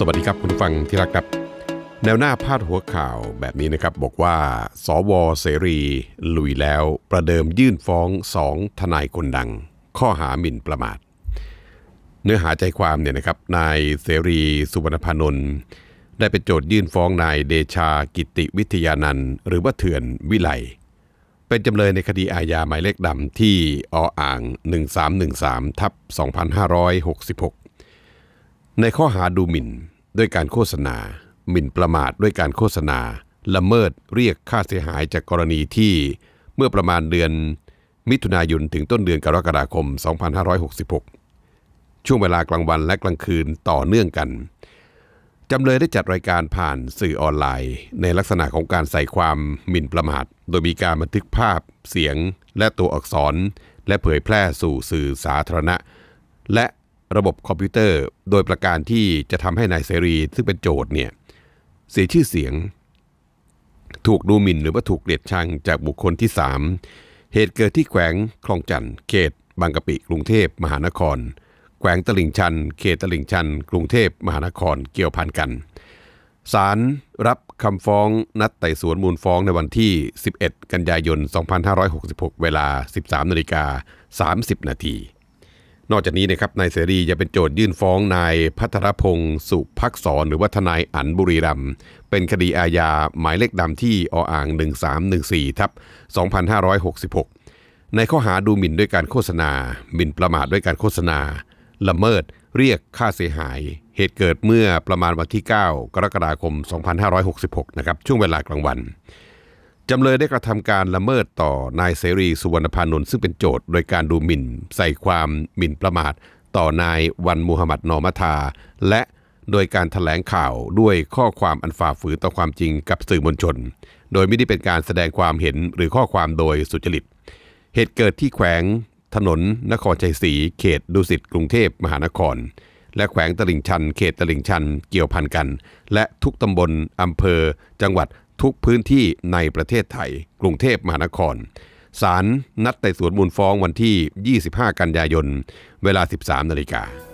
สวัสดีครับคุณฟังที่รักครับ แนวหน้าพาดหัวข่าวแบบนี้นะครับบอกว่าสวเสรีลุยแล้วประเดิมยื่นฟ้องสองทนายคนดัง ข้อหาหมิ่นประมาทเนื้อหาใจความเนี่ยนะครับนายเสรี สุวรรณพานนท์ได้เป็นโจทยื่นฟ้องนายเดชากิติวิทยานัน์หรือว่าเถื่อนวิไล เป็นจำเลยในคดีอาญาหมายเลขดำที่ออ่าง 1313ทับ2566ในข้อหาดูหมิ่น ด้วยการโฆษณา หมิ่นประมาทด้วยการโฆษณา ละเมิดเรียกค่าเสียหายจากกรณีที่เมื่อประมาณเดือนมิถุนายนถึงต้นเดือนกรกฎาคม 2566 ช่วงเวลากลางวันและกลางคืนต่อเนื่องกัน จำเลยได้จัดรายการผ่านสื่อออนไลน์ในลักษณะของการใส่ความหมิ่นประมาทโดยมีการบันทึกภาพเสียง และตัวอักษร และเผยแพร่สู่สื่อสาธารณะ และระบบคอมพิวเตอร์โดยประการที่จะทำให้นายเสรีซึ่งเป็นโจทย์เนี่ยเสียชื่อเสียง ถูกดูหมิ่นหรือว่าถูกเกลียดชัง จากบุคคลที่ 3 เหตุเกิดที่แขวงคลองจันทร์เขตบางกะปิ กรุงเทพมหานคร แขวงตลิ่งชัน เขตตลิ่งชัน กรุงเทพมหานคร เกี่ยวพันกันศาลรับคำฟ้องนัดไต่สวนมูลฟ้องในวันที่ 11 กันยายน 2566 เวลา 13นาฬิกา30นาทีนอกจากนี้นะครับ นายเสรียังเป็นโจทยื่นฟ้องนายพัทรพงศ์สุพักษร หรือว่าทนายอันบุรีรัมเป็นคดีอาญาหมายเลขดำที่ออ่าง 1314 ทับ2566 ในข้อหาดูหมิ่นด้วยการโฆษณาหมิ่นประมาทด้วยการโฆษณา ละเมิดเรียกค่าเสียหาย เหตุเกิดเมื่อประมาณวันที่ 9 กรกฎาคม 2566นะครับช่วงเวลากลางวันจำเลยได้กระทำการละเมิดต่อนายเสรีสุวรรณพานนท์ซึ่งเป็นโจทย์โดยการดูหมิ่น ใส่ความหมิ่นประมาท ต่อนายวันมูฮัมหมัดนอมัทา และโดยการถแถลงข่าวด้วยข้อความอันฝ่าฝืนต่อความจริงกับสื่อมวลชน โดยไม่ได้เป็นการแสดงความเห็นหรือข้อความโดยสุจริต เหตุเกิดที่แขวงถนน นครชัยศรีเขตดุสิตกรุงเทพมหานคร และแขวงตลิ่งชันเขตตลิ่งชันเกี่ยวพันกัน และทุกตำบลอำเภอจังหวัดทุกพื้นที่ในประเทศไทย กรุงเทพมหานคร ศาลนัดไต่สวนมูลฟ้องวันที่ 25 กันยายน เวลา 13 นาฬิกา